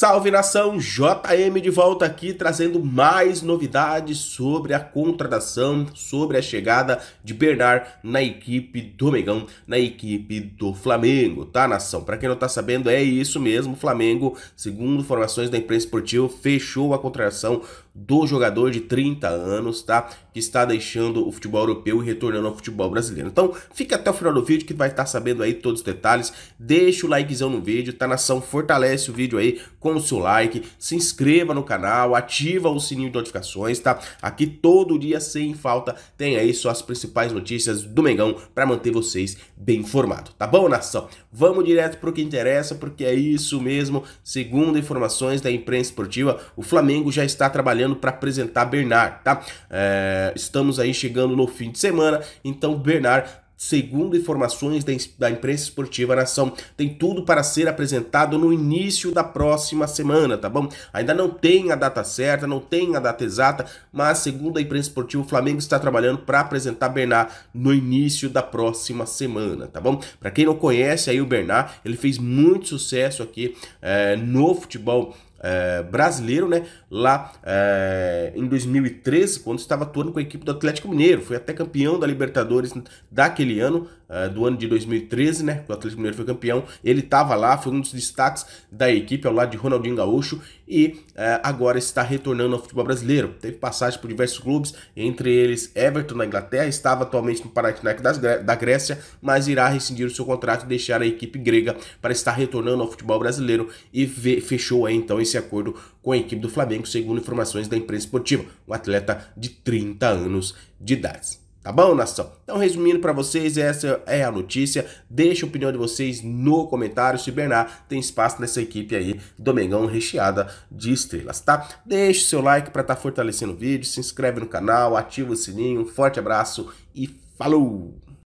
Salve nação, JM de volta aqui trazendo mais novidades sobre a contratação, sobre a chegada de Bernard na equipe do Megão na equipe do Flamengo, tá nação? Para quem não tá sabendo, é isso mesmo, Flamengo, segundo informações da imprensa esportiva, fechou a contratação do jogador de 30 anos, tá? Que está deixando o futebol europeu e retornando ao futebol brasileiro. Então, fica até o final do vídeo que vai estar tá sabendo aí todos os detalhes. Deixa o likezão no vídeo, tá nação? Fortalece o vídeo aí, com o seu like, se inscreva no canal, ativa o sininho de notificações, tá? Aqui todo dia sem falta tem aí só as principais notícias do Mengão para manter vocês bem informado, tá bom, nação? Vamos direto pro que interessa, porque é isso mesmo. Segundo informações da imprensa esportiva, o Flamengo já está trabalhando para apresentar Bernard, tá? É, estamos aí chegando no fim de semana, então Bernard segundo informações da, imprensa esportiva Nação. Tem tudo para ser apresentado no início da próxima semana, tá bom? Ainda não tem a data certa, não tem a data exata, mas segundo a imprensa esportiva, o Flamengo está trabalhando para apresentar Bernard no início da próxima semana, tá bom? Para quem não conhece aí o Bernard, ele fez muito sucesso aqui é, no futebol é, brasileiro, né? Lá é, em 2013, quando estava atuando com a equipe do Atlético Mineiro, foi até campeão da Libertadores daquele ano, é, do ano de 2013, né? O Atlético Mineiro foi campeão, ele estava lá, foi um dos destaques da equipe ao lado de Ronaldinho Gaúcho e é, agora está retornando ao futebol brasileiro. Teve passagem por diversos clubes, entre eles Everton na Inglaterra, estava atualmente no Panathinaikos da Grécia, mas irá rescindir o seu contrato e deixar a equipe grega para estar retornando ao futebol brasileiro e fechou aí então esse esse acordo com a equipe do Flamengo, segundo informações da imprensa esportiva. Um atleta de 30 anos de idade. Tá bom, nação? Então, resumindo para vocês, essa é a notícia. Deixa a opinião de vocês no comentário. Se Bernard tem espaço nessa equipe aí, Domingão recheada de estrelas, tá? Deixe seu like para estar tá fortalecendo o vídeo, se inscreve no canal, ativa o sininho. Um forte abraço e falou!